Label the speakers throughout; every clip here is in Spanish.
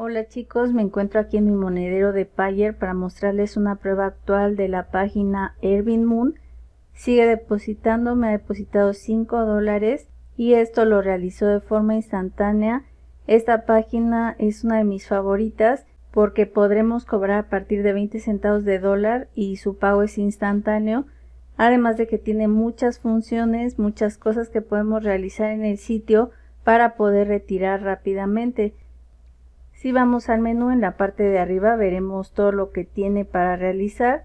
Speaker 1: Hola chicos, me encuentro aquí en mi monedero de Payer para mostrarles una prueba actual de la página Ervin Moon. Sigue depositando, me ha depositado 5 dólares y esto lo realizó de forma instantánea. Esta página es una de mis favoritas porque podremos cobrar a partir de 20 centavos de dólar y su pago es instantáneo. Además de que tiene muchas funciones, muchas cosas que podemos realizar en el sitio para poder retirar rápidamente. Si vamos al menú en la parte de arriba veremos todo lo que tiene para realizar.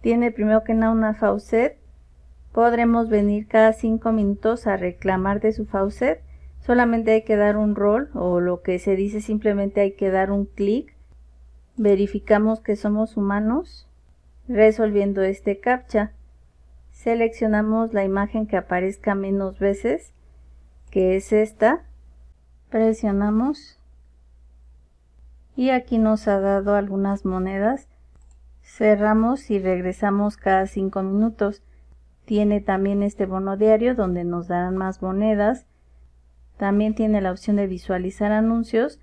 Speaker 1: Tiene primero que nada una faucet. Podremos venir cada 5 minutos a reclamar de su faucet. Solamente hay que dar un rol o lo que se dice simplemente hay que dar un clic. Verificamos que somos humanos resolviendo este captcha. Seleccionamos la imagen que aparezca menos veces, que es esta. Presionamos y aquí nos ha dado algunas monedas cerramos y regresamos cada 5 minutos tiene también este bono diario donde nos darán más monedas también tiene la opción de visualizar anuncios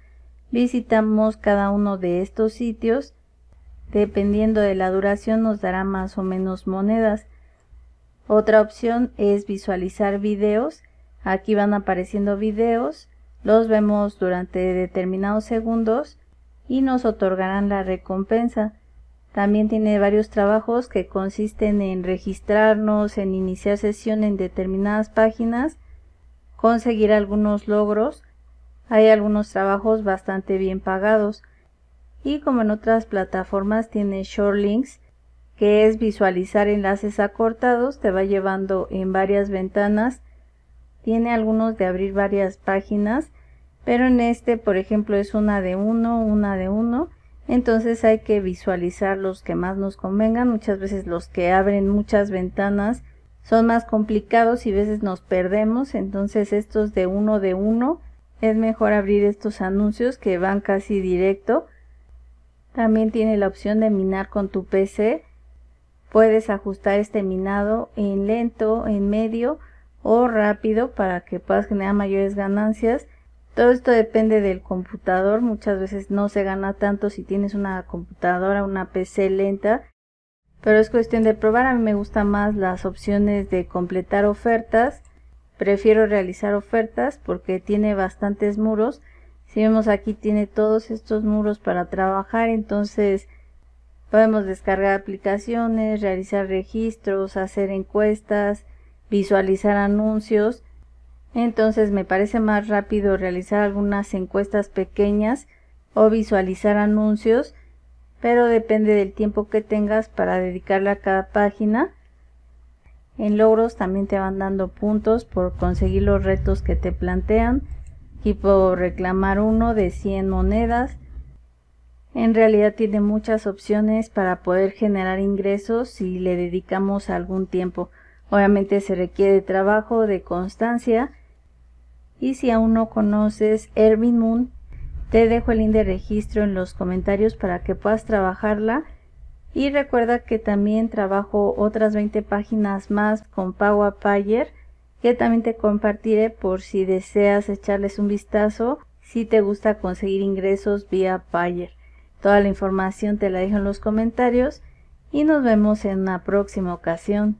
Speaker 1: visitamos cada uno de estos sitios dependiendo de la duración nos dará más o menos monedas otra opción es visualizar videos aquí van apareciendo videos los vemos durante determinados segundos y nos otorgarán la recompensa. También tiene varios trabajos que consisten en registrarnos, en iniciar sesión en determinadas páginas, conseguir algunos logros. Hay algunos trabajos bastante bien pagados. Y como en otras plataformas tiene short links, que es visualizar enlaces acortados, te va llevando en varias ventanas. Tiene algunos de abrir varias páginas pero en este, por ejemplo, es una de uno, una de uno, entonces hay que visualizar los que más nos convengan. Muchas veces los que abren muchas ventanas son más complicados y a veces nos perdemos, entonces estos de uno de uno es mejor abrir estos anuncios que van casi directo. También tiene la opción de minar con tu PC. Puedes ajustar este minado en lento, en medio o rápido para que puedas generar mayores ganancias. Todo esto depende del computador, muchas veces no se gana tanto si tienes una computadora, una PC lenta, pero es cuestión de probar, a mí me gustan más las opciones de completar ofertas, prefiero realizar ofertas porque tiene bastantes muros, si vemos aquí tiene todos estos muros para trabajar, entonces podemos descargar aplicaciones, realizar registros, hacer encuestas, visualizar anuncios, entonces me parece más rápido realizar algunas encuestas pequeñas o visualizar anuncios, pero depende del tiempo que tengas para dedicarle a cada página. En logros también te van dando puntos por conseguir los retos que te plantean, por reclamar uno de 100 monedas. En realidad tiene muchas opciones para poder generar ingresos si le dedicamos algún tiempo. Obviamente se requiere trabajo, de constancia y si aún no conoces Erwin Moon, te dejo el link de registro en los comentarios para que puedas trabajarla. Y recuerda que también trabajo otras 20 páginas más con Payer, que también te compartiré por si deseas echarles un vistazo si te gusta conseguir ingresos vía Payer. Toda la información te la dejo en los comentarios y nos vemos en una próxima ocasión.